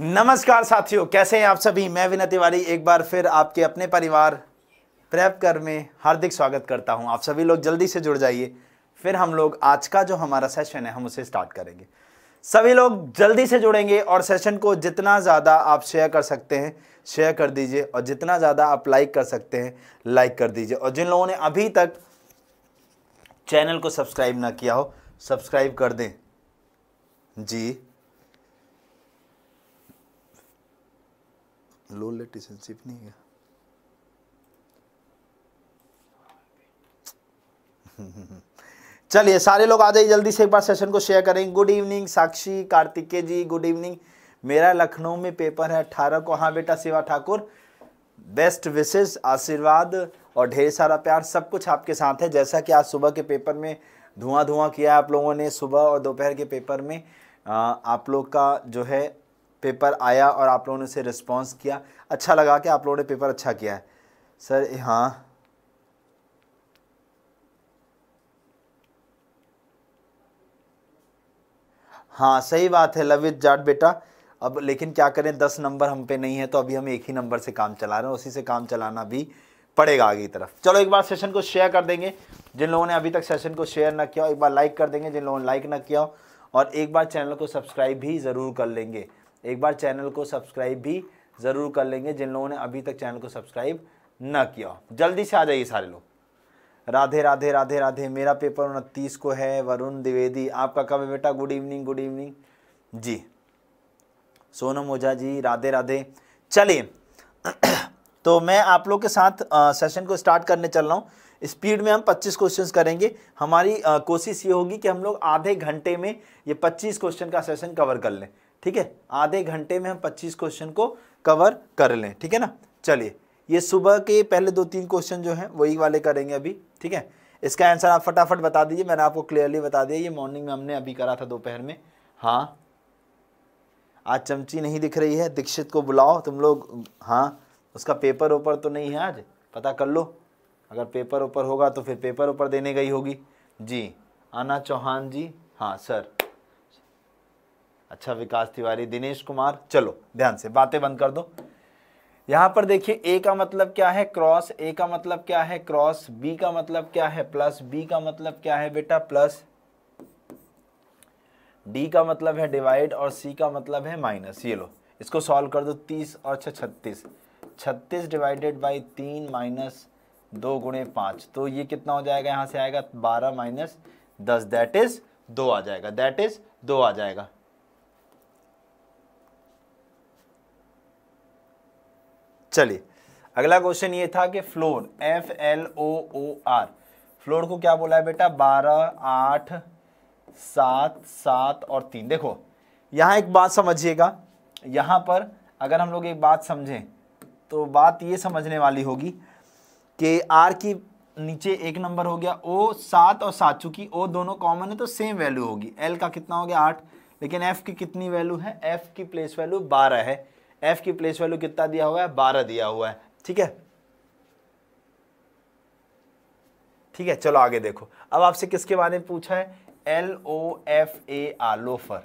नमस्कार साथियों कैसे हैं आप सभी मैं विनय तिवारी एक बार फिर आपके अपने परिवार प्रेप कर में हार्दिक स्वागत करता हूं आप सभी लोग जल्दी से जुड़ जाइए फिर हम लोग आज का जो हमारा सेशन है हम उसे स्टार्ट करेंगे सभी लोग जल्दी से जुड़ेंगे और सेशन को जितना ज़्यादा आप शेयर कर सकते हैं शेयर कर दीजिए और जितना ज़्यादा आप लाइक कर सकते हैं लाइक कर दीजिए और जिन लोगों ने अभी तक चैनल को सब्सक्राइब ना किया हो सब्सक्राइब कर दें जी लो लेटिसेंसिप नहीं है चलिए सारे लोग आ जाइए जल्दी से एक बार सेशन को शेयर करें good evening Sakshi Kartike ji good evening मेरा लखनऊ में पेपर है अट्ठारह को हाँ बेटा सेवा ठाकुर बेस्ट विशेष आशीर्वाद और ढेर सारा प्यार सब कुछ आपके साथ है जैसा कि आज सुबह के पेपर में धुआं धुआं किया आप लोगों ने सुबह और दोपहर के पेपर में आप लोग का जो है पेपर आया और आप लोगों ने उसे रिस्पॉन्स किया अच्छा लगा कि आप लोगों ने पेपर अच्छा किया है सर हाँ हाँ सही बात है लवित जाट बेटा अब लेकिन क्या करें दस नंबर हम पे नहीं है तो अभी हम एक ही नंबर से काम चला रहे हैं उसी से काम चलाना भी पड़ेगा आगे की तरफ चलो एक बार सेशन को शेयर कर देंगे जिन लोगों ने अभी तक सेशन को शेयर ना किया एक बार लाइक कर देंगे जिन लोगों ने लाइक ना किया और एक बार चैनल को सब्सक्राइब भी ज़रूर कर लेंगे एक बार चैनल को सब्सक्राइब भी ज़रूर कर लेंगे जिन लोगों ने अभी तक चैनल को सब्सक्राइब ना किया जल्दी से आ जाइए सारे लोग राधे राधे राधे राधे मेरा पेपर उनतीस को है वरुण द्विवेदी आपका कब है बेटा good evening good evening ji Sonam Ojha ji Radhe Radhe चलिए तो मैं आप लोग के साथ सेशन को स्टार्ट करने चल रहा हूँ स्पीड में हम 25 क्वेश्चंस करेंगे हमारी कोशिश ये होगी कि हम लोग आधे घंटे में ये 25 क्वेश्चन का सेशन कवर कर लें ठीक है आधे घंटे में हम 25 क्वेश्चन को कवर कर लें ठीक है ना चलिए ये सुबह के पहले दो तीन क्वेश्चन जो हैं वही वाले करेंगे अभी ठीक है इसका आंसर आप फटाफट बता दीजिए मैंने आपको क्लियरली बता दिया ये मॉर्निंग में हमने अभी करा था दोपहर में हाँ आज चमची नहीं दिख रही है दीक्षित को बुलाओ तुम लोग हाँ उसका पेपर ऊपर तो नहीं है आज पता कर लो अगर पेपर ऊपर होगा तो फिर पेपर ऊपर देने गई होगी जी आना चौहान जी हाँ सर अच्छा विकास तिवारी दिनेश कुमार चलो ध्यान से बातें बंद कर दो यहां पर देखिए ए का मतलब क्या है क्रॉस ए का मतलब क्या है क्रॉस बी का मतलब क्या है प्लस बी का मतलब क्या है बेटा प्लस डी का मतलब है डिवाइड और सी का मतलब है माइनस ये लो इसको सॉल्व कर दो तीस और अच्छा छत्तीस छत्तीस डिवाइडेड बाई तीन माइनस दो गुणे पांच तो ये कितना हो जाएगा यहां से आएगा बारह माइनस दस दैट इज़ दो आ जाएगा दैट इज़ दो आ जाएगा चलिए अगला क्वेश्चन ये था कि floor F L O O R floor को क्या बोला है बेटा बारह आठ सात सात और तीन देखो यहाँ एक बात समझिएगा यहाँ पर अगर हम लोग एक बात समझें तो बात ये समझने वाली होगी कि आर की नीचे एक नंबर हो गया ओ सात और सात चूंकि ओ दोनों कॉमन है तो सेम वैल्यू होगी एल का कितना हो गया आठ लेकिन एफ़ की कितनी वैल्यू है एफ़ की प्लेस वैल्यू बारह है एफ की प्लेस वैल्यू कितना दिया हुआ है बारह दिया हुआ है ठीक है ठीक है चलो आगे देखो अब आपसे किसके बारे में पूछा है एल ओ एफ ए आलोफर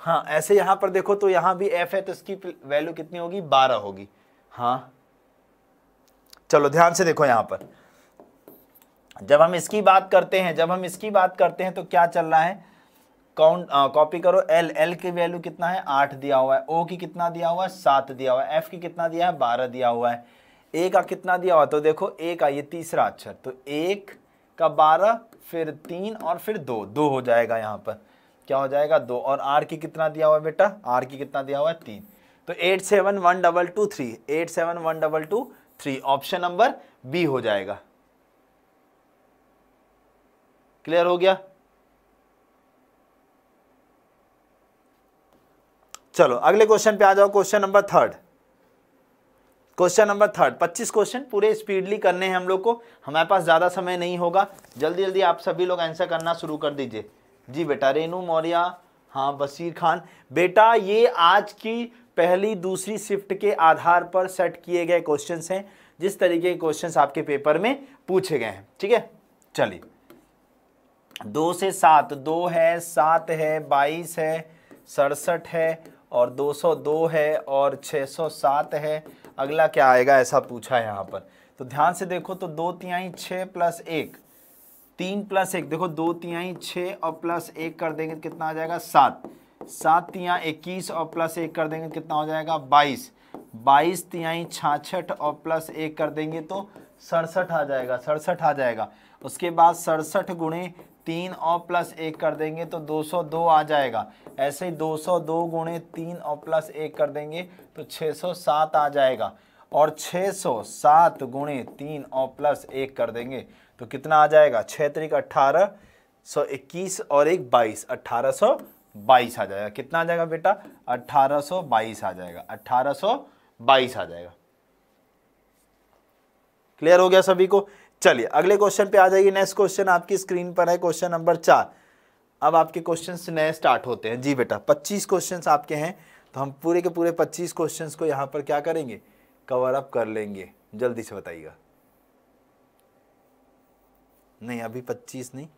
हाँ ऐसे यहां पर देखो तो यहां भी एफ है तो इसकी वैल्यू कितनी होगी बारह होगी हाँ चलो ध्यान से देखो यहां पर जब हम इसकी बात करते हैं जब हम इसकी बात करते हैं तो क्या चल रहा है काउंट कॉपी uh, करो एल एल की वैल्यू कितना है आठ दिया हुआ है ओ की कितना दिया हुआ है सात दिया हुआ है एफ की कितना दिया है बारह दिया हुआ है ए का कितना दिया हुआ तो देखो ए का ये तीसरा अक्षर तो एक का बारह फिर तीन और फिर दो दो हो जाएगा यहाँ पर क्या हो जाएगा दो और आर की कितना दिया हुआ है बेटा आर की कितना दिया हुआ है तीन तो eight seven one double two three eight seven one double two three option number B हो जाएगा क्लियर हो गया चलो अगले क्वेश्चन पे आ जाओ question number third question number third 25 question पूरे स्पीडली करने हैं हम लोग को हमारे पास ज़्यादा समय नहीं होगा जल्दी जल्दी आप सभी लोग आंसर करना शुरू कर दीजिए जी बेटा रेनू मौर्य हाँ बसीर खान बेटा ये आज की पहली दूसरी शिफ्ट के आधार पर सेट किए गए क्वेश्चन हैं जिस तरीके के क्वेश्चन आपके पेपर में पूछे गए हैं ठीक है चलिए दो से सात दो है सात है बाईस है सड़सठ है और 202 है और 607 है अगला क्या आएगा ऐसा पूछा है यहाँ पर तो ध्यान से देखो तो दो तिहाई छः प्लस एक तीन प्लस एक देखो दो तिहाई छः और प्लस एक कर देंगे तो कितना आ जाएगा सात सात तिया इक्कीस और प्लस एक कर देंगे तो कितना हो जाएगा बाईस बाईस तिहाई छाछठ और प्लस एक कर देंगे तो सड़सठ आ जाएगा सड़सठ आ जाएगा उसके बाद सड़सठ गुणे तीन और प्लस एक कर देंगे तो 202 आ जाएगा ऐसे ही 202 सौ दो गुणे तीन और प्लस एक कर देंगे तो 607 आ जाएगा और 607 गुणे तीन और प्लस एक कर देंगे तो कितना आ जाएगा छः तरीक अट्ठारह सौ इक्कीस और एक बाईस अट्ठारह सौ बाईस आ जाएगा कितना आ जाएगा बेटा अट्ठारह सौ बाईस आ जाएगा अट्ठारह सौ बाईस आ जाएगा क्लियर हो गया सभी को चलिए अगले क्वेश्चन पे आ जाइए नेक्स्ट क्वेश्चन आपकी स्क्रीन पर है क्वेश्चन नंबर चार अब आपके क्वेश्चन नए स्टार्ट होते हैं जी बेटा पच्चीस क्वेश्चन आपके हैं तो हम पूरे के पूरे पच्चीस क्वेश्चन को यहाँ पर क्या करेंगे कवर अप कर लेंगे जल्दी से बताइएगा नहीं अभी पच्चीस नहीं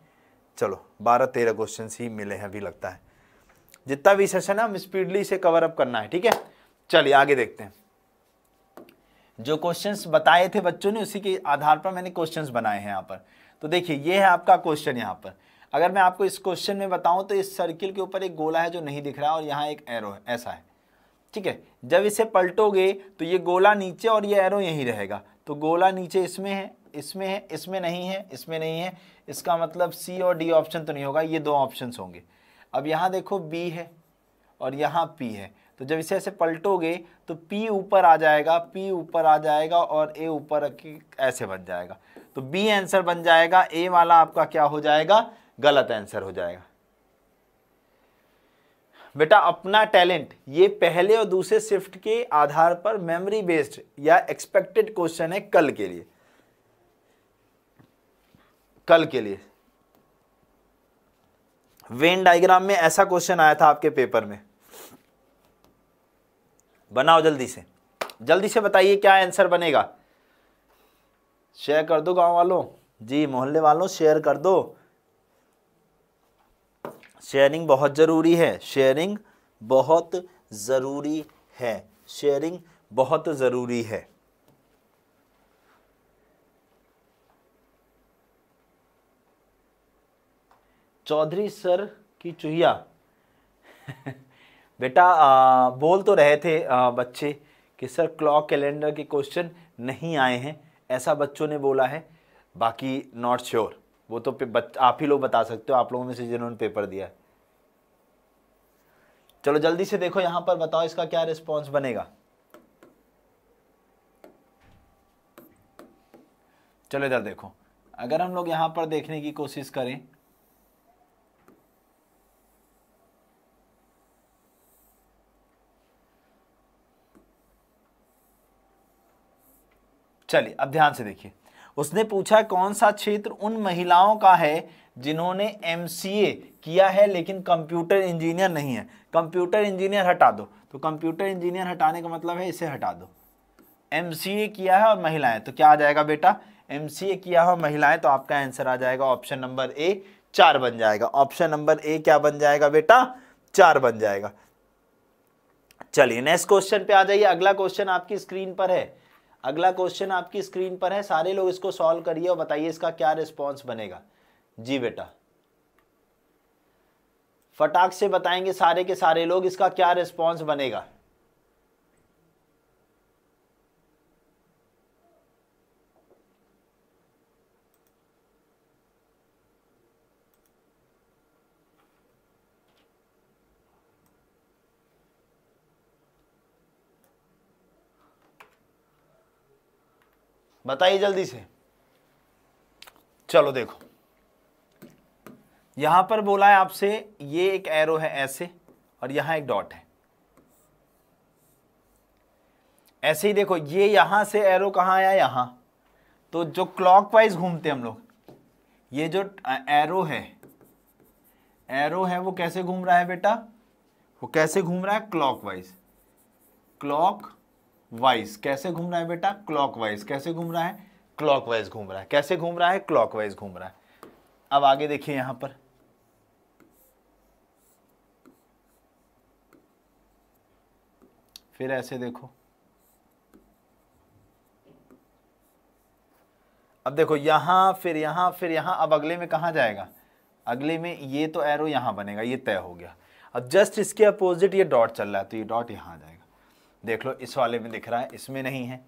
चलो बारह तेरह क्वेश्चन ही मिले हैं अभी लगता है जितना भी सेशन है हम स्पीडली से कवर अप करना है ठीक है चलिए आगे देखते हैं जो क्वेश्चंस बताए थे बच्चों ने उसी के आधार पर मैंने क्वेश्चंस बनाए हैं यहाँ पर तो देखिए ये है आपका क्वेश्चन यहाँ पर अगर मैं आपको इस क्वेश्चन में बताऊं तो इस सर्किल के ऊपर एक गोला है जो नहीं दिख रहा और यहाँ एक एरो है ऐसा है ठीक है जब इसे पलटोगे तो ये गोला नीचे और ये एरो यहीं रहेगा तो गोला नीचे इसमें है इसमें है इसमें नहीं है इसमें नहीं है इसका मतलब सी और डी ऑप्शन तो नहीं होगा ये दो ऑप्शन होंगे अब यहाँ देखो बी है और यहाँ पी है तो जब इसे ऐसे पलटोगे तो P ऊपर आ जाएगा P ऊपर आ जाएगा और A ऊपर ऐसे बन जाएगा तो B आंसर बन जाएगा A वाला आपका क्या हो जाएगा गलत आंसर हो जाएगा बेटा अपना टैलेंट ये पहले और दूसरे शिफ्ट के आधार पर मेमोरी बेस्ड या एक्सपेक्टेड क्वेश्चन है कल के लिए कल के लिए वेन डायग्राम में ऐसा क्वेश्चन आया था आपके पेपर में बनाओ जल्दी से जल्दी से बताइए क्या आंसर बनेगा शेयर कर दो गांव वालों जी मोहल्ले वालों शेयर कर दो शेयरिंग बहुत ज़रूरी है शेयरिंग बहुत ज़रूरी है शेयरिंग बहुत ज़रूरी है चौधरी सर की चुहिया बेटा बोल तो रहे थे आ, बच्चे कि सर क्लॉक कैलेंडर के क्वेश्चन नहीं आए हैं ऐसा बच्चों ने बोला है बाकी नॉट श्योर sure. वो तो बच, आप ही लोग बता सकते हो आप लोगों में से जिन्होंने पेपर दिया है चलो जल्दी से देखो यहाँ पर बताओ इसका क्या रिस्पॉन्स बनेगा चलो इधर देखो अगर हम लोग यहाँ पर देखने की कोशिश करें चलिए अब ध्यान से देखिए उसने पूछा कौन सा क्षेत्र उन महिलाओं का है जिन्होंने एम किया है लेकिन कंप्यूटर इंजीनियर नहीं है कंप्यूटर इंजीनियर हटा दो तो कंप्यूटर इंजीनियर हटाने का मतलब है इसे हटा दो एम किया है और महिलाएं तो क्या आ जाएगा बेटा एम किया है और महिलाएं तो आपका आंसर आ जाएगा ऑप्शन नंबर ए चार बन जाएगा ऑप्शन नंबर ए क्या बन जाएगा बेटा चार बन जाएगा चलिए नेक्स्ट क्वेश्चन पे आ जाइए अगला क्वेश्चन आपकी स्क्रीन पर है अगला क्वेश्चन आपकी स्क्रीन पर है सारे लोग इसको सॉल्व करिए और बताइए इसका क्या रिस्पॉन्स बनेगा जी बेटा फटाक से बताएंगे सारे के सारे लोग इसका क्या रिस्पॉन्स बनेगा बताइए जल्दी से चलो देखो यहां पर बोला है आपसे ये एक एरो है ऐसे और यहां एक डॉट है ऐसे ही देखो ये यहां से एरो कहाँ आया यहां तो जो क्लॉकवाइज घूमते हम लोग ये जो एरो है एरो है वो कैसे घूम रहा है बेटा वो कैसे घूम रहा है क्लॉकवाइज क्लॉक वाइज कैसे घूम रहा है बेटा क्लॉक वाइज कैसे घूम रहा है क्लॉक वाइज घूम रहा है कैसे घूम रहा है क्लॉक वाइज घूम रहा है अब आगे देखिए यहां पर फिर ऐसे देखो अब देखो यहां फिर यहां फिर यहां अब अगले में कहा जाएगा अगले में ये तो एरो यहां बनेगा ये तय हो गया अब जस्ट इसके अपोजिट ये डॉट चल रहा है तो ये डॉट यहां आ जाएगा देख लो इस वाले में दिख रहा है इसमें नहीं है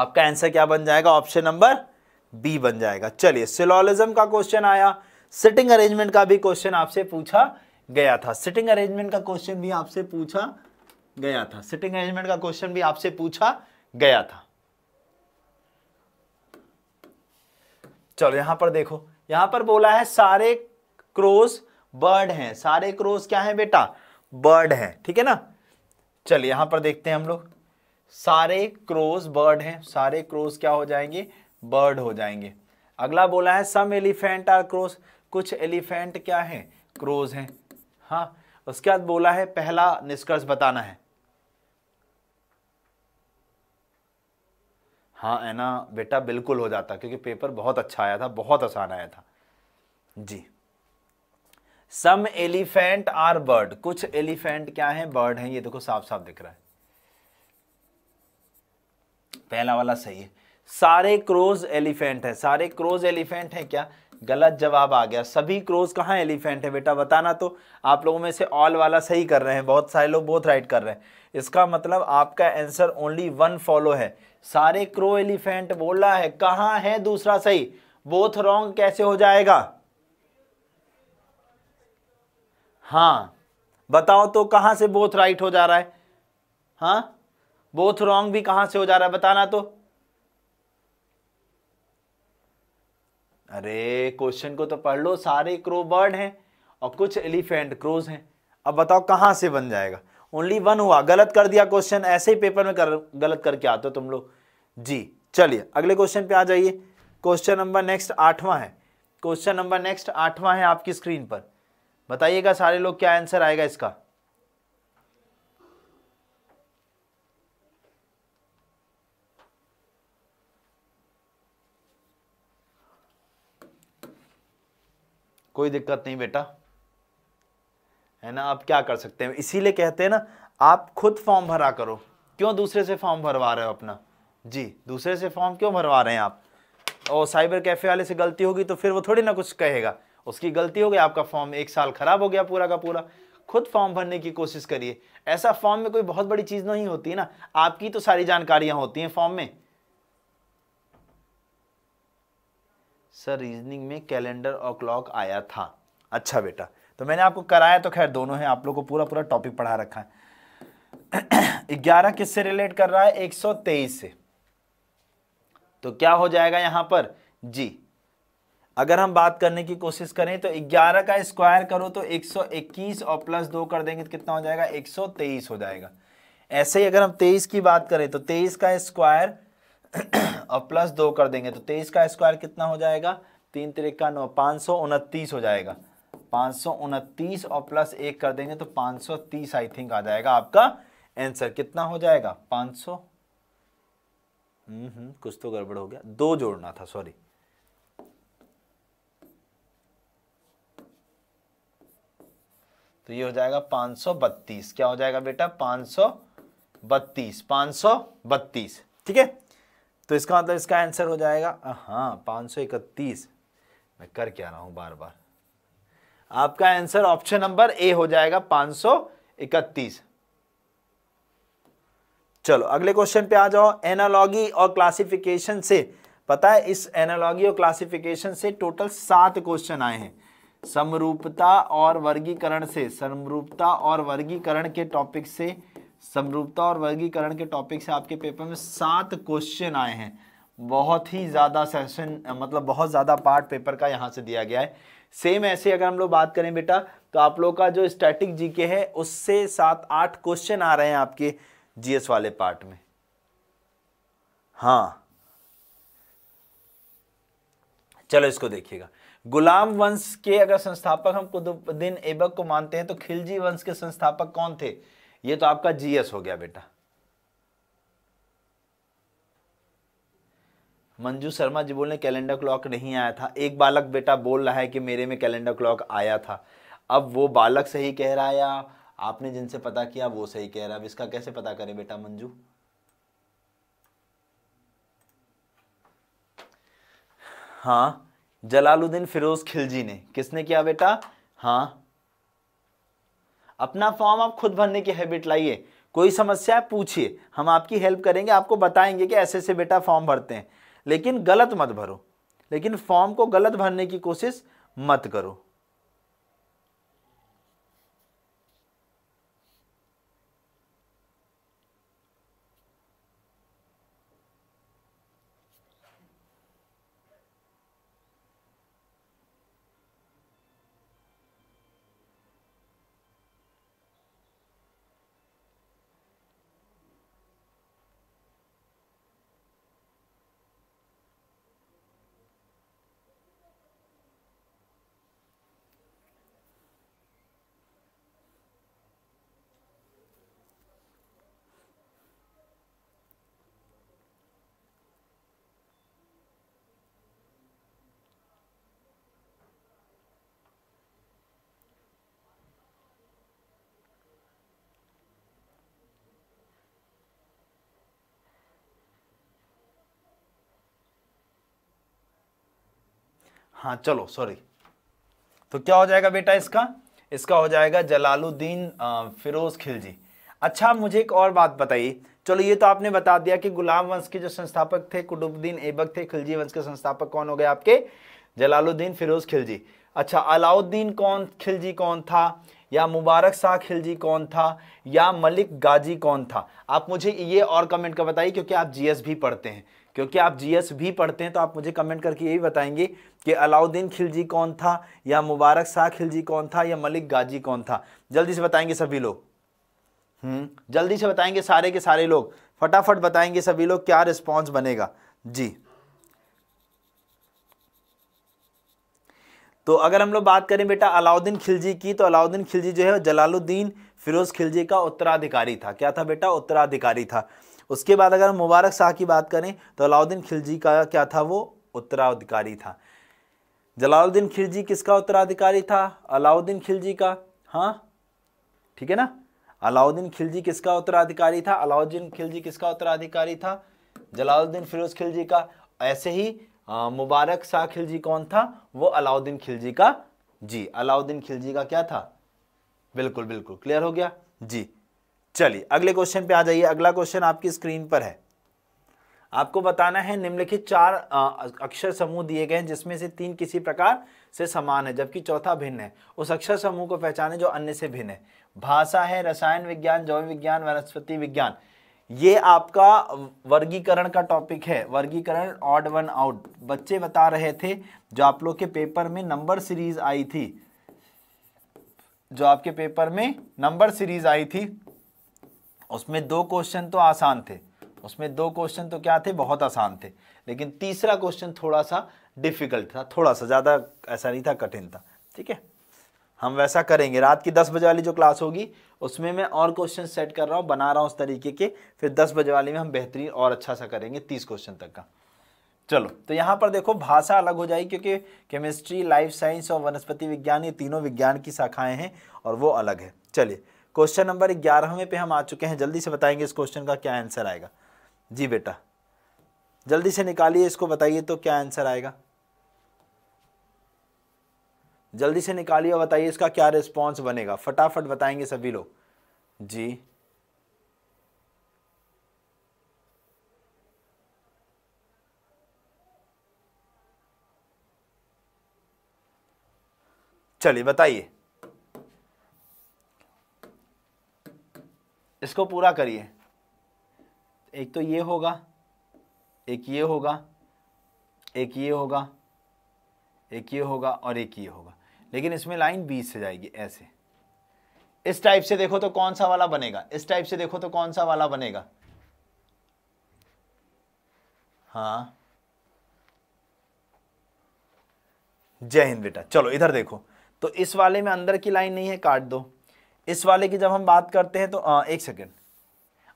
आपका आंसर क्या बन जाएगा ऑप्शन नंबर बी बन जाएगा चलिए सिलोलिज्म का क्वेश्चन आया सिटिंग अरेंजमेंट का भी क्वेश्चन आपसे पूछा गया था सिटिंग अरेंजमेंट का क्वेश्चन भी आपसे पूछा गया था सिटिंग अरेंजमेंट का क्वेश्चन भी आपसे पूछा गया था चलो यहां पर देखो यहां पर बोला है सारे क्रोस बर्ड हैं सारे क्रोस क्या है बेटा बर्ड हैं ठीक है ना चलिए यहां पर देखते हैं हम लोग सारे क्रोज बर्ड हैं सारे क्रोज क्या हो जाएंगे बर्ड हो जाएंगे अगला बोला है सम एलिफेंट आर क्रोज कुछ एलिफेंट क्या है क्रोज हैं हाँ उसके बाद बोला है पहला निष्कर्ष बताना है हाँ है ना बेटा बिल्कुल हो जाता क्योंकि पेपर बहुत अच्छा आया था बहुत आसान आया था जी सम एलिफेंट आर बर्ड कुछ एलिफेंट क्या है बर्ड है ये देखो साफ साफ दिख रहा है पहला वाला सही है सारे क्रोज एलिफेंट है सारे क्रोज एलिफेंट है क्या गलत जवाब आ गया सभी क्रोज कहाँ एलिफेंट है बेटा बताना तो आप लोगों में से ऑल वाला सही कर रहे हैं बहुत सारे लोग बहुत राइट कर रहे हैं इसका मतलब आपका आंसर ओनली वन फॉलो है सारे क्रो एलिफेंट बोला है कहाँ है दूसरा सही बोथ रॉन्ग कैसे हो जाएगा हाँ बताओ तो कहाँ से बोथ राइट हो जा रहा है हाँ बोथ रॉन्ग भी कहाँ से हो जा रहा है बताना तो अरे क्वेश्चन को तो पढ़ लो सारे क्रो बर्ड हैं और कुछ एलिफेंट क्रोज हैं अब बताओ कहाँ से बन जाएगा ओनली वन हुआ गलत कर दिया क्वेश्चन ऐसे ही पेपर में कर गलत करके आते हो तुम लोग जी चलिए अगले क्वेश्चन पे आ जाइए क्वेश्चन नंबर नेक्स्ट आठवां है क्वेश्चन नंबर नेक्स्ट आठवां है आपकी स्क्रीन पर बताइएगा सारे लोग क्या आंसर आएगा इसका कोई दिक्कत नहीं बेटा है ना आप क्या कर सकते हैं इसीलिए कहते हैं ना आप खुद फॉर्म भरा करो क्यों दूसरे से फॉर्म भरवा रहे हो अपना जी दूसरे से फॉर्म क्यों भरवा रहे हैं आप और साइबर कैफे वाले से गलती होगी तो फिर वो थोड़ी ना कुछ कहेगा उसकी गलती हो गई आपका फॉर्म एक साल खराब हो गया पूरा का पूरा खुद फॉर्म भरने की कोशिश करिए ऐसा फॉर्म में कोई बहुत बड़ी चीज़ नहीं होती ना आपकी तो सारी जानकारियां होती हैं फॉर्म में सर रीजनिंग में कैलेंडर और क्लॉक आया था अच्छा बेटा तो मैंने आपको कराया तो खैर दोनों है आप लोग को पूरा पूरा टॉपिक पढ़ा रखा है ग्यारह किससे रिलेट कर रहा है एक से तो क्या हो जाएगा यहां पर जी अगर हम बात करने की कोशिश करें तो 11 का स्क्वायर करो तो 121 और प्लस दो कर देंगे तो कितना हो जाएगा 123 हो जाएगा ऐसे ही अगर हम 23 की बात करें तो 23 का स्क्वायर और प्लस दो कर देंगे तो 23 का स्क्वायर कितना हो जाएगा तीन तिरक्का नौ पाँच सौ उनतीस हो जाएगा पाँच सौ उनतीस और प्लस एक कर देंगे तो पाँच सौ तीस आई थिंक आ जाएगा आपका आंसर कितना हो जाएगा पाँच सौ हम्म, हम्म, कुछ तो गड़बड़ हो गया दो जोड़ना था सॉरी तो ये हो जाएगा 532 क्या हो जाएगा बेटा 532 532 ठीक है तो इसका मतलब इसका आंसर हो जाएगा हाँ पाँच मैं कर क्या रहा हूँ बार बार आपका आंसर ऑप्शन नंबर ए हो जाएगा 531 चलो अगले क्वेश्चन पे आ जाओ एनालॉगी और क्लासिफिकेशन से पता है इस एनालॉगी और क्लासिफिकेशन से टोटल सात क्वेश्चन आए हैं समरूपता और वर्गीकरण से समरूपता और वर्गीकरण के टॉपिक से समरूपता और वर्गीकरण के टॉपिक से आपके पेपर में सात क्वेश्चन आए हैं बहुत ही ज़्यादा सेशन मतलब बहुत ज़्यादा पार्ट पेपर का यहाँ से दिया गया है सेम ऐसे अगर हम लोग बात करें बेटा तो आप लोग का जो स्टैटिक जीके है उससे सात आठ क्वेश्चन आ रहे हैं आपके जीएस वाले पार्ट में हाँ चलो इसको देखिएगा गुलाम वंश के अगर संस्थापक हम कुतुबुद्दीन ऐबक को मानते हैं तो खिलजी वंश के संस्थापक कौन थे ये तो आपका जीएस हो गया बेटा मंजू शर्मा जी बोल रहे कैलेंडर क्लॉक नहीं आया था एक बालक बेटा बोल रहा है कि मेरे में कैलेंडर क्लॉक आया था अब वो बालक सही कह रहा है या आपने जिनसे पता किया वो सही कह रहा है अब इसका कैसे पता करें बेटा मंजू हाँ जलालुद्दीन फिरोज खिलजी ने किसने किया बेटा हाँ अपना फॉर्म आप खुद भरने की हैबिट लाइए कोई समस्या पूछिए हम आपकी हेल्प करेंगे आपको बताएंगे कि ऐसे ऐसे बेटा फॉर्म भरते हैं लेकिन गलत मत भरो लेकिन फॉर्म को गलत भरने की कोशिश मत करो हाँ चलो सॉरी तो क्या हो जाएगा बेटा इसका इसका हो जाएगा जलालुद्दीन फिरोज खिलजी अच्छा मुझे एक और बात बताइए चलो ये तो आपने बता दिया कि गुलाम वंश के जो संस्थापक थे कुटुबुद्दीन ऐबक थे खिलजी वंश के संस्थापक कौन हो गए आपके जलालुद्दीन फिरोज खिलजी अच्छा अलाउद्दीन कौन खिलजी कौन था या मुबारक शाह खिलजी कौन था या मलिक गाजी कौन था आप मुझे ये और कमेंट कर बताइए क्योंकि आप जीएस भी पढ़ते हैं क्योंकि आप जीएस भी पढ़ते हैं तो आप मुझे कमेंट करके ये भी बताएंगे कि अलाउद्दीन खिलजी कौन था या मुबारक शाह खिलजी कौन था या मलिक गाजी कौन था जल्दी से बताएंगे सभी लोग हम्म, जल्दी से बताएंगे सारे के सारे लोग फटाफट बताएंगे सभी लोग क्या रिस्पॉन्स बनेगा जी तो अगर हम लोग बात करें बेटा अलाउद्दीन खिलजी की तो अलाउद्दीन खिलजी जो है जलालुद्दीन फिरोज खिलजी का उत्तराधिकारी था क्या था बेटा उत्तराधिकारी था उसके बाद अगर हम मुबारक शाह की बात करें तो अलाउद्दीन खिलजी का क्या था वो उत्तराधिकारी था जलालुद्दीन खिलजी किसका उत्तराधिकारी था अलाउद्दीन खिलजी का हाँ ठीक है ना अलाउद्दीन खिलजी किसका उत्तराधिकारी था अलाउद्दीन खिलजी किसका उत्तराधिकारी था जलालुद्दीन फिरोज खिलजी का ऐसे ही मुबारक शाह खिलजी कौन था वो अलाउद्दीन खिलजी का जी अलाउद्दीन खिलजी का क्या था बिल्कुल बिल्कुल क्लियर हो गया जी चलिए अगले क्वेश्चन पे आ जाइए अगला क्वेश्चन आपकी स्क्रीन पर है आपको बताना है निम्नलिखित चार अक्षर समूह दिए गए हैं जिसमें से तीन किसी प्रकार से समान है जबकि चौथा भिन्न है उस अक्षर समूह को पहचाने जो अन्य से भिन्न है भाषा है रसायन विज्ञान जैव विज्ञान वनस्पति विज्ञान ये आपका वर्गीकरण का टॉपिक है वर्गीकरण ऑड वन आउट बच्चे बता रहे थे जो आप लोग के पेपर में नंबर सीरीज आई थी जो आपके पेपर में नंबर सीरीज आई थी उसमें दो क्वेश्चन तो आसान थे उसमें दो क्वेश्चन तो क्या थे बहुत आसान थे लेकिन तीसरा क्वेश्चन थोड़ा सा डिफिकल्ट था थोड़ा सा ज़्यादा ऐसा नहीं था कठिन था ठीक है हम वैसा करेंगे रात की दस बजे वाली जो क्लास होगी उसमें मैं और क्वेश्चन सेट कर रहा हूँ बना रहा हूँ उस तरीके के फिर दस बजे वाली में हम बेहतरीन और अच्छा सा करेंगे तीस क्वेश्चन तक का चलो तो यहाँ पर देखो भाषा अलग हो जाएगी क्योंकि केमिस्ट्री लाइफ साइंस और वनस्पति विज्ञान ये तीनों विज्ञान की शाखाएं हैं और वो अलग है चलिए क्वेश्चन नंबर ग्यारहवें पे हम आ चुके हैं जल्दी से बताएंगे इस क्वेश्चन का क्या आंसर आएगा जी बेटा जल्दी से निकालिए इसको बताइए तो क्या आंसर आएगा जल्दी से निकालिए और बताइए इसका क्या रिस्पॉन्स बनेगा फटाफट बताएंगे सभी लोग जी चलिए बताइए इसको पूरा करिए एक तो ये होगा एक ये होगा एक ये होगा एक ये होगा और एक ये होगा लेकिन इसमें लाइन बीस से जाएगी ऐसे इस टाइप से देखो तो कौन सा वाला बनेगा इस टाइप से देखो तो कौन सा वाला बनेगा हाँ जय हिंद बेटा चलो इधर देखो तो इस वाले में अंदर की लाइन नहीं है काट दो इस वाले की जब हम बात करते हैं तो आ, एक सेकेंड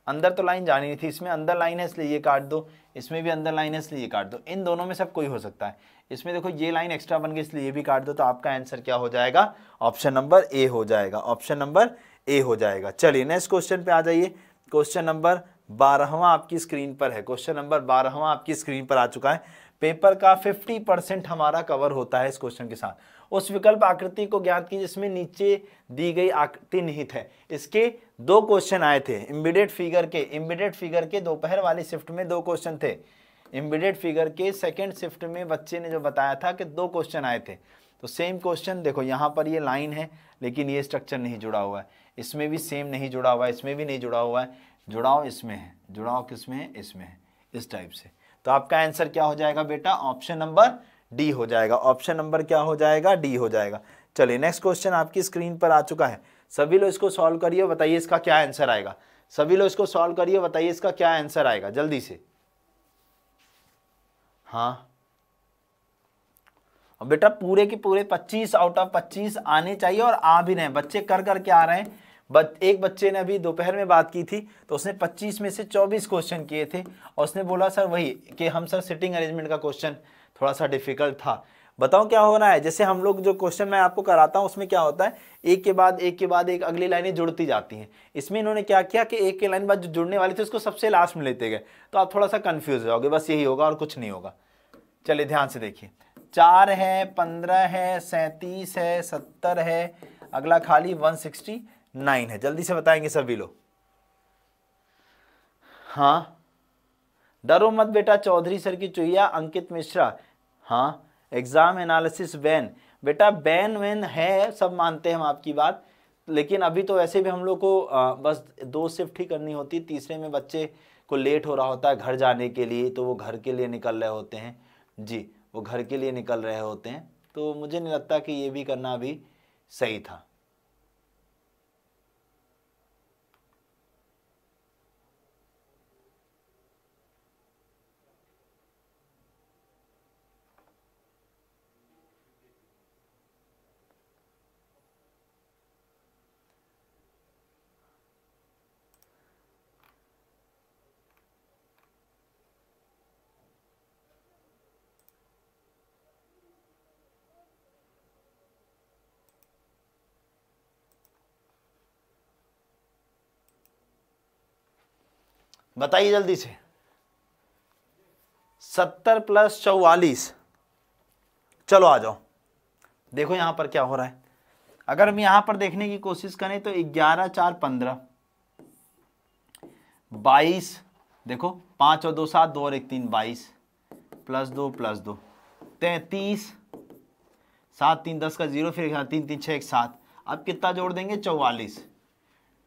अंदर तो लाइन जानी नहीं थी इसमें अंदर लाइन है इसलिए ये काट दो इसमें भी अंदर लाइन है इसलिए ये काट दो इन दोनों में सब कोई हो सकता है इसमें देखो ये लाइन एक्स्ट्रा बन गई इसलिए ये भी काट दो तो आपका आंसर क्या हो जाएगा ऑप्शन नंबर ए हो जाएगा ऑप्शन नंबर ए हो जाएगा चलिए नेक्स्ट क्वेश्चन पे आ जाइए क्वेश्चन नंबर बारहवा आपकी स्क्रीन पर है क्वेश्चन नंबर बारहवा आपकी स्क्रीन पर आ चुका है पेपर का फिफ्टी परसेंट हमारा कवर होता है इस क्वेश्चन के साथ उस विकल्प आकृति को ज्ञात की जिसमें नीचे दी गई आकृति निहित है इसके दो क्वेश्चन आए थे इम्बिडेड फिगर के इम्बिडेड फिगर के दोपहर वाली शिफ्ट में दो क्वेश्चन थे इम्बिडेड फिगर के सेकेंड शिफ्ट में बच्चे ने जो बताया था कि दो क्वेश्चन आए थे तो सेम क्वेश्चन देखो यहाँ पर ये लाइन है लेकिन ये स्ट्रक्चर नहीं जुड़ा हुआ है इसमें भी सेम नहीं जुड़ा हुआ है इसमें भी नहीं जुड़ा हुआ है जुड़ाव इसमें है जुड़ाव किसमें है इसमें है इस टाइप से तो आपका आंसर क्या हो जाएगा बेटा ऑप्शन नंबर डी हो जाएगा ऑप्शन नंबर क्या हो जाएगा डी हो जाएगा चलिए नेक्स्ट क्वेश्चन आपकी स्क्रीन पर आ चुका है सभी लोग इसको सॉल्व करिए बताइए इसका क्या आंसर आएगा सभी लोग इसको सॉल्व करिए बताइए इसका क्या आंसर आएगा जल्दी से हाँ और बेटा पूरे के पूरे 25 आउट ऑफ 25 आने चाहिए और आ भी रहे हैं बच्चे कर करके आ रहे हैं बट एक बच्चे ने अभी दोपहर में बात की थी तो उसने 25 में से 24 क्वेश्चन किए थे और उसने बोला सर वही कि हम सर सिटिंग अरेंजमेंट का क्वेश्चन थोड़ा सा डिफिकल्ट था बताओ क्या होना है जैसे हम लोग जो क्वेश्चन मैं आपको कराता हूँ उसमें क्या होता है एक के बाद एक के बाद एक अगली लाइनें जुड़ती जाती हैं इसमें इन्होंने क्या किया कि एक के लाइन बाद जो जुड़ने वाली थी उसको सबसे लास्ट में लेते गए तो आप थोड़ा सा कन्फ्यूज हो बस यही होगा और कुछ नहीं होगा चलिए ध्यान से देखिए चार है पंद्रह है सैंतीस है सत्तर है अगला खाली वन सिक्सटी नाइन है जल्दी से बताएंगे सभी लोग हाँ डरो मत बेटा चौधरी सर की चुहिया अंकित मिश्रा हाँ एग्ज़ाम एनालिसिस बैन बेटा बैन वैन है सब मानते हैं हम आपकी बात लेकिन अभी तो वैसे भी हम लोग को आ, बस दो शिफ्ट ही करनी होती तीसरे में बच्चे को लेट हो रहा होता है घर जाने के लिए तो वो घर के लिए निकल रहे होते हैं जी वो घर के लिए निकल रहे होते हैं तो मुझे नहीं लगता कि ये भी करना अभी सही था बताइए जल्दी से सत्तर प्लस चौवालीस चलो आ जाओ देखो यहां पर क्या हो रहा है अगर हम यहां पर देखने की कोशिश करें तो ग्यारह चार पंद्रह बाईस देखो पांच और दो सात दो और एक तीन बाईस प्लस दो प्लस दो तैतीस सात तीन दस का जीरो फिर तीन तीन छः एक सात अब कितना जोड़ देंगे चौवालीस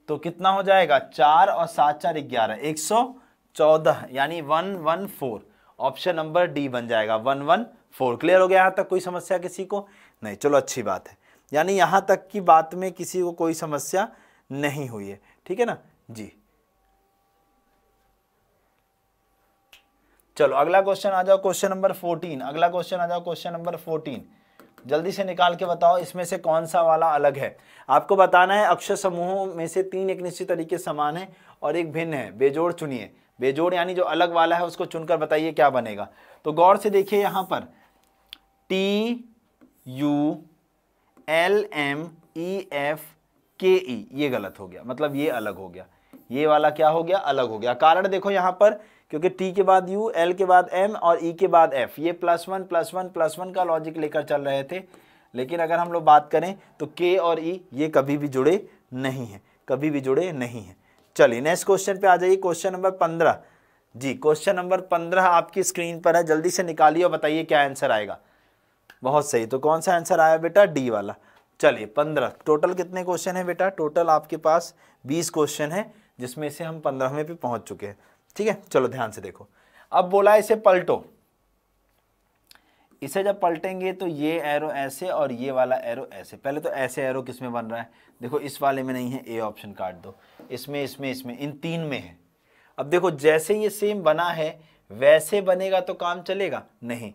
तो कितना हो जाएगा चार और सात चार ग्यारह एक सौ चौदह यानी one one four option number D बन जाएगा वन वन फोर क्लियर हो गया यहाँ तक कोई समस्या किसी को नहीं चलो अच्छी बात है यानी यहाँ तक की बात में किसी को कोई समस्या नहीं हुई है ठीक है ना जी चलो अगला क्वेश्चन आ जाओ क्वेश्चन नंबर फोर्टीन अगला क्वेश्चन आ जाओ क्वेश्चन नंबर फोर्टीन जल्दी से निकाल के बताओ इसमें से कौन सा वाला अलग है आपको बताना है अक्षर समूहों में से तीन एक निश्चित तरीके समान है और एक भिन्न है बेजोड़ चुनिए बेजोड़ यानी जो अलग वाला है उसको चुनकर बताइए क्या बनेगा तो गौर से देखिए यहां पर T U L M E F K E ये गलत हो गया मतलब ये अलग हो गया ये वाला क्या हो गया अलग हो गया कारण देखो यहां पर क्योंकि टी के बाद यू एल के बाद एम और ई e के बाद एफ ये plus one plus one plus one का लॉजिक लेकर चल रहे थे लेकिन अगर हम लोग बात करें तो के और ई e ये कभी भी जुड़े नहीं हैं कभी भी जुड़े नहीं हैं चलिए नेक्स्ट क्वेश्चन पे आ जाइए क्वेश्चन नंबर पंद्रह जी क्वेश्चन नंबर पंद्रह आपकी स्क्रीन पर है जल्दी से निकालिए और बताइए क्या आंसर आएगा बहुत सही तो कौन सा आंसर आया बेटा डी वाला चलिए पंद्रह टोटल कितने क्वेश्चन है बेटा टोटल आपके पास बीस क्वेश्चन है जिसमें से हम पंद्रहवें पे पहुंच चुके हैं ठीक है चलो ध्यान से देखो अब बोला इसे पलटो इसे जब पलटेंगे तो ये एरो ऐसे और ये वाला एरो ऐसे पहले तो ऐसे एरो किस में बन रहा है देखो इस वाले में नहीं है ए ऑप्शन काट दो इसमें इसमें इसमें इन तीन में है अब देखो जैसे ये सेम बना है वैसे बनेगा तो काम चलेगा नहीं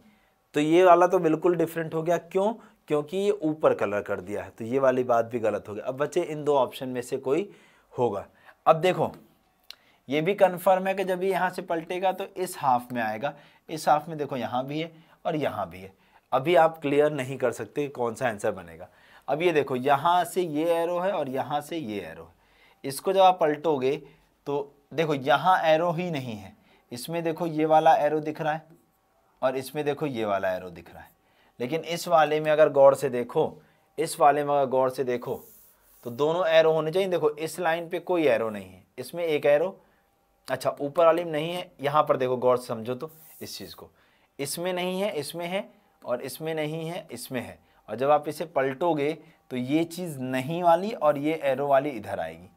तो ये वाला तो बिल्कुल डिफरेंट हो गया क्यों क्योंकि ये ऊपर कलर कर दिया है तो ये वाली बात भी गलत हो गई अब बच्चे इन दो ऑप्शन में से कोई होगा अब देखो ये भी कन्फर्म है कि जब ये यहाँ से पलटेगा तो इस हाफ में आएगा इस हाफ में देखो यहाँ भी है और यहाँ भी है अभी आप क्लियर नहीं कर सकते कौन सा आंसर बनेगा अब ये देखो यहाँ से ये एरो है और यहाँ से ये एरो है इसको जब आप पलटोगे तो देखो यहाँ एरो ही नहीं है इसमें देखो ये वाला एरो दिख रहा है और इसमें देखो ये वाला एरो दिख रहा है लेकिन इस वाले में अगर गौर से देखो इस वाले में अगर गौर से देखो तो दोनों एरो होने चाहिए देखो इस लाइन पे कोई एरो नहीं है इसमें एक एरो अच्छा ऊपर वाली में नहीं है यहाँ पर देखो गौर समझो तो इस चीज़ को इसमें नहीं है इसमें है और इसमें नहीं है इसमें है और जब आप इसे पलटोगे तो ये चीज़ नहीं वाली और ये एरो वाली इधर आएगी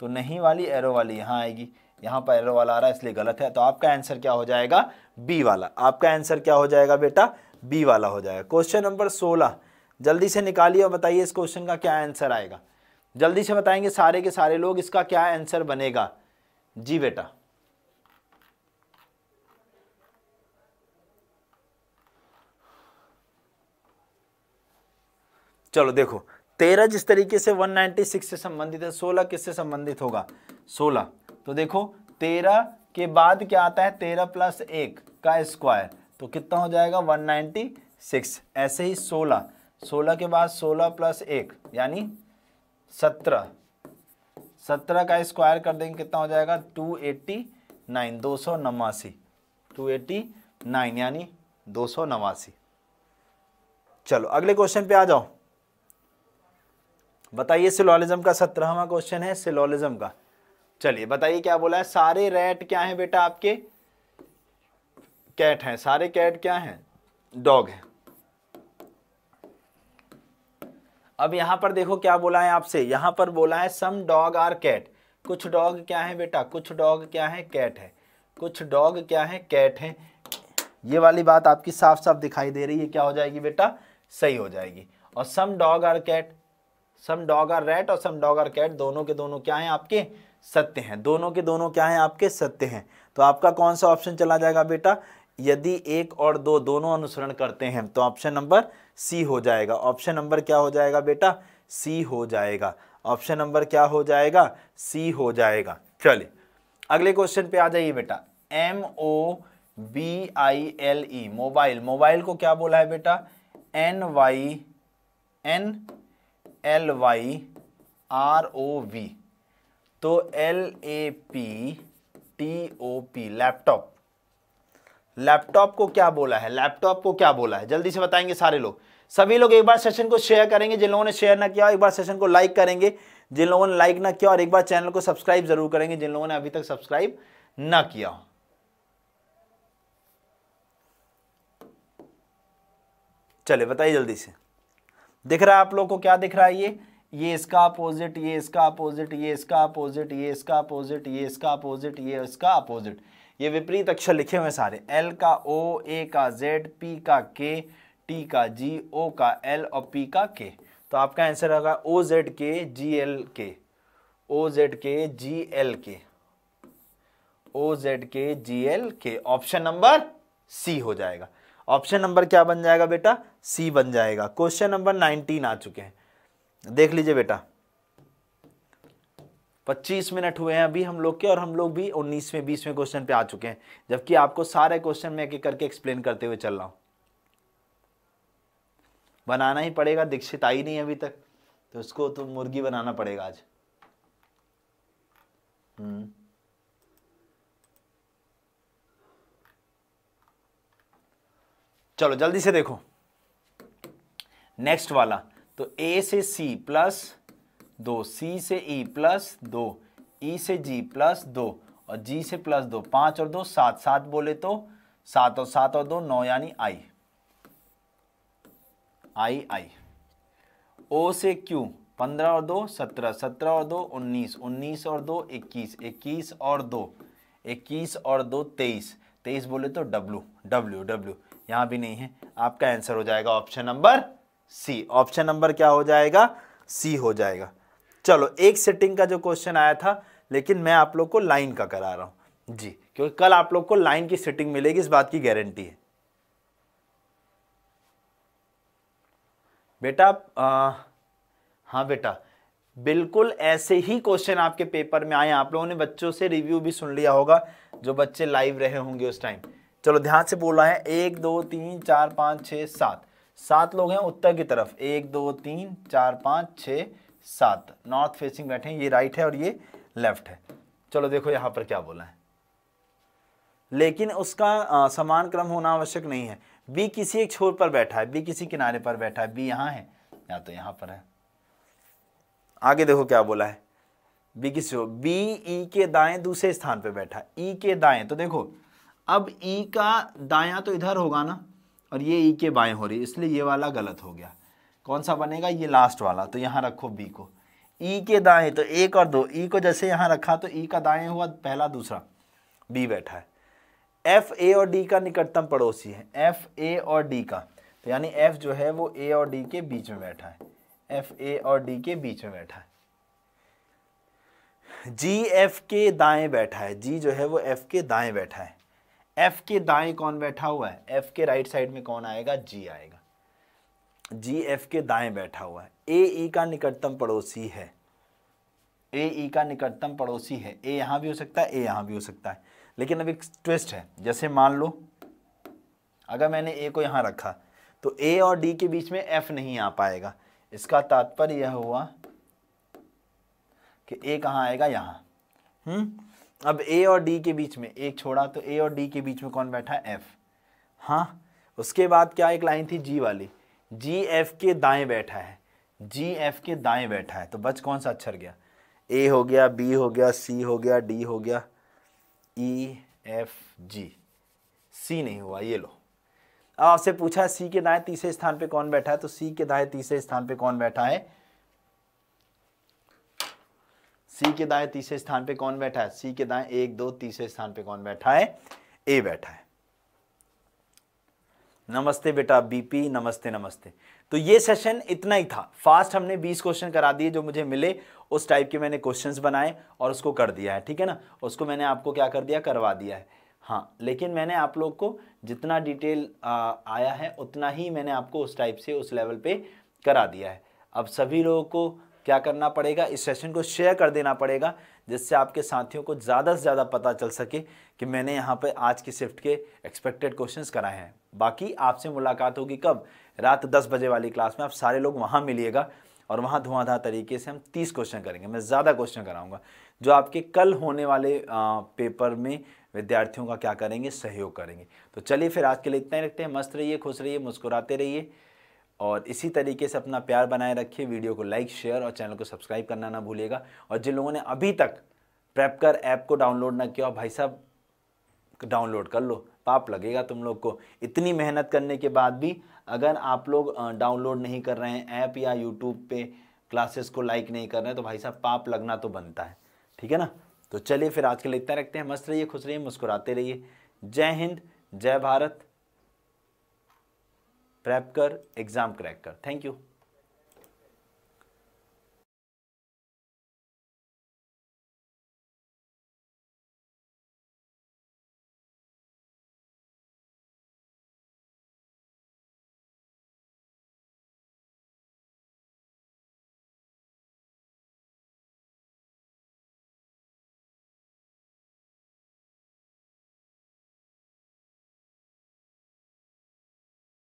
तो नहीं वाली एरो वाली यहाँ आएगी यहाँ पर एरो वाला आ रहा है इसलिए गलत है तो आपका आंसर क्या हो जाएगा बी वाला आपका आंसर क्या हो जाएगा बेटा बी वाला हो जाएगा क्वेश्चन नंबर सोलह जल्दी से निकालिए और बताइए इस क्वेश्चन का क्या आंसर आएगा जल्दी से बताएंगे सारे के सारे लोग इसका क्या आंसर बनेगा जी बेटा चलो देखो तेरह जिस तरीके से 196 से संबंधित है सोलह किससे संबंधित होगा सोलह तो देखो तेरह के बाद क्या आता है तेरह प्लस एक का स्क्वायर तो कितना हो जाएगा 196 ऐसे ही सोलह सोलह के बाद सोलह प्लस एक यानी सत्रह सत्रह का स्क्वायर कर देंगे कितना हो जाएगा टू एट्टी नाइन दो सौ नवासी टू एट्टी नाइन यानी दो सौ नवासी चलो अगले क्वेश्चन पे आ जाओ बताइए सिलोलिज्म का सत्रहवा क्वेश्चन है सिलोलिज्म का चलिए बताइए क्या बोला है सारे रैट क्या है बेटा आपके कैट हैं सारे कैट क्या हैं डॉग हैं अब यहाँ पर देखो क्या बोला है आपसे यहाँ पर बोला है सम डॉग आर कैट कुछ डॉग क्या है बेटा कुछ डॉग क्या है कैट है कुछ डॉग क्या है कैट है ये वाली बात आपकी साफ साफ दिखाई दे रही है क्या हो जाएगी बेटा सही हो जाएगी और some dog are cat some dog are rat और सम डॉग आर कैट दोनों के दोनों क्या हैं आपके सत्य हैं दोनों के दोनों क्या हैं आपके सत्य हैं तो आपका कौन सा ऑप्शन चला जाएगा बेटा यदि एक और दो दोनों अनुसरण करते हैं तो ऑप्शन नंबर सी हो जाएगा ऑप्शन नंबर क्या हो जाएगा बेटा सी हो जाएगा ऑप्शन नंबर क्या हो जाएगा सी हो जाएगा चलिए अगले क्वेश्चन पे आ जाइए बेटा M O B I L E mobile mobile को क्या बोला है बेटा N Y N L Y R O V तो L A P T O P laptop laptop को क्या बोला है लैपटॉप को क्या बोला है जल्दी से बताएंगे सारे लोग सभी लोग एक बार सेशन को शेयर करेंगे जिन लोगों ने शेयर ना किया एक बार सेशन को लाइक करेंगे जिन लोगों ने लाइक ना किया और एक बार चैनल को सब्सक्राइब जरूर करेंगे जिन लोगों ने अभी तक सब्सक्राइब ना किया चले बताइए जल्दी से दिख रहा है आप लोग को क्या दिख रहा है ये ये इसका अपोजिट ये इसका अपोजिट ये इसका अपोजिट ये इसका अपोजिट ये इसका अपोजिट ये इसका अपोजिट ये विपरीत अक्षर लिखे हुए सारे एल का ओ ए का जेड पी का के टी का जी ओ का एल और पी का के तो आपका आंसर होगा ओ जेड के जी एल के O Z K G L के O Z K G L K option number C हो जाएगा ऑप्शन नंबर क्या बन जाएगा बेटा सी बन जाएगा क्वेश्चन नंबर नाइनटीन आ चुके हैं देख लीजिए बेटा 25 मिनट हुए हैं अभी हम लोग के और हम लोग भी 19वें 20वें क्वेश्चन पे आ चुके हैं जबकि आपको सारे क्वेश्चन में एक एक करके एक्सप्लेन करते हुए चल रहा हूँ बनाना ही पड़ेगा दीक्षित आई नहीं अभी तक तो उसको तो मुर्गी बनाना पड़ेगा आज हम्म चलो जल्दी से देखो नेक्स्ट वाला तो ए से सी प्लस दो सी से ई e प्लस दो ई e से जी प्लस दो और जी से प्लस दो पांच और दो सात सात बोले तो सात और सात और दो नौ यानी आई आई आई ओ से क्यू पंद्रह और दो सत्रह सत्रह और दो उन्नीस उन्नीस और दो इक्कीस इक्कीस और दो इक्कीस और दो तेईस तेईस बोले तो डब्लू डब्ल्यू डब्ल्यू यहां भी नहीं है आपका आंसर हो जाएगा option number C option number क्या हो जाएगा सी हो जाएगा चलो एक सेटिंग का जो क्वेश्चन आया था लेकिन मैं आप लोग को लाइन का करा रहा हूं जी क्योंकि कल आप लोग को लाइन की सेटिंग मिलेगी इस बात की गारंटी है बेटा आ, हाँ बेटा बिल्कुल ऐसे ही क्वेश्चन आपके पेपर में आए आप लोगों ने बच्चों से रिव्यू भी सुन लिया होगा जो बच्चे लाइव रहे होंगे उस टाइम चलो ध्यान से बोला है एक दो तीन चार पाँच छः सात सात लोग हैं उत्तर की तरफ एक दो तीन चार पाँच छः सात नॉर्थ फेसिंग बैठे हैं ये राइट है और ये लेफ्ट है चलो देखो यहां पर क्या बोला है लेकिन उसका आ, समान क्रम होना आवश्यक नहीं है बी किसी एक छोर पर बैठा है बी किसी किनारे पर बैठा है बी यहां है या तो यहां पर है आगे देखो क्या बोला है बी किसी बी ई e के दाएं दूसरे स्थान पर बैठा ई e के दाएं तो देखो अब ई e का दाया तो इधर होगा ना और ये ई के बाएं हो रही है इसलिए ये वाला गलत हो गया कौन सा बनेगा ये लास्ट वाला तो यहाँ रखो बी को ई e के दाएं तो एक और दो ई e को जैसे यहाँ रखा तो ई e का दाएं हुआ पहला दूसरा बी बैठा है एफ ए और डी का निकटतम पड़ोसी है एफ ए और डी का तो यानी एफ जो है वो ए और डी के बीच में बैठा है एफ ए और डी के बीच में बैठा है जी एफ के दाएं बैठा है जी जो है वो एफ के दाएं बैठा है एफ के दाएं कौन बैठा हुआ है एफ के राइट साइड में कौन आएगा जी आएगा जी एफ के दाएं बैठा हुआ है ए ई e का निकटतम पड़ोसी है ए ई e का निकटतम पड़ोसी है ए यहाँ भी हो सकता है ए यहां भी हो सकता है लेकिन अब एक ट्विस्ट है जैसे मान लो अगर मैंने ए को यहाँ रखा तो ए और डी के बीच में एफ नहीं आ पाएगा इसका तात्पर्य यह हुआ कि ए कहाँ आएगा यहाँ हम्म अब ए और डी के बीच में एक छोड़ा तो ए और डी के बीच में कौन बैठा एफ हाँ उसके बाद क्या एक लाइन थी जी वाली जी एफ के दाएं बैठा है जी एफ के दाएं बैठा है तो बच कौन सा अक्षर गया ए हो गया बी हो गया सी हो गया डी हो गया ई एफ जी सी नहीं हुआ ये लो अब आपसे पूछा सी के दाएं तीसरे स्थान पे कौन बैठा है तो सी के दाएं तीसरे स्थान पे कौन बैठा है सी के दाएं तीसरे स्थान पे कौन बैठा है सी के दाएं एक दो तीसरे स्थान पे कौन बैठा है ए बैठा है नमस्ते बेटा बीपी नमस्ते नमस्ते तो ये सेशन इतना ही था फास्ट हमने 20 क्वेश्चन करा दिए जो मुझे मिले उस टाइप के मैंने क्वेश्चंस बनाए और उसको कर दिया है ठीक है ना उसको मैंने आपको क्या कर दिया करवा दिया है हाँ लेकिन मैंने आप लोग को जितना डिटेल आया है उतना ही मैंने आपको उस टाइप से उस लेवल पर करा दिया है अब सभी लोगों को क्या करना पड़ेगा इस सेशन को शेयर कर देना पड़ेगा जिससे आपके साथियों को ज़्यादा से ज़्यादा पता चल सके कि मैंने यहाँ पर आज की शिफ्ट के एक्सपेक्टेड क्वेश्चंस कराए हैं बाकी आपसे मुलाकात होगी कब रात दस बजे वाली क्लास में आप सारे लोग वहाँ मिलिएगा और वहाँ धुआंधार तरीके से हम तीस क्वेश्चन करेंगे मैं ज़्यादा क्वेश्चन कराऊंगा जो आपके कल होने वाले पेपर में विद्यार्थियों का क्या करेंगे सहयोग करेंगे तो चलिए फिर आज के लिए इतना ही रखते हैं मस्त रहिए खुश रहिए मुस्कुराते रहिए और इसी तरीके से अपना प्यार बनाए रखिए वीडियो को लाइक शेयर और चैनल को सब्सक्राइब करना ना भूलिएगा और जिन लोगों ने अभी तक प्रेपकर कर ऐप को डाउनलोड ना किया भाई साहब डाउनलोड कर लो पाप लगेगा तुम लोग को इतनी मेहनत करने के बाद भी अगर आप लोग डाउनलोड नहीं कर रहे हैं ऐप या यूट्यूब पे क्लासेस को लाइक नहीं कर रहे हैं तो भाई साहब पाप लगना तो बनता है ठीक है ना तो चलिए फिर आज के लिए इतना रखते हैं मस्त रहिए खुश रहिए मुस्कुराते रहिए जय हिंद जय भारत प्रैप कर एग्ज़ाम क्रैक कर थैंक यू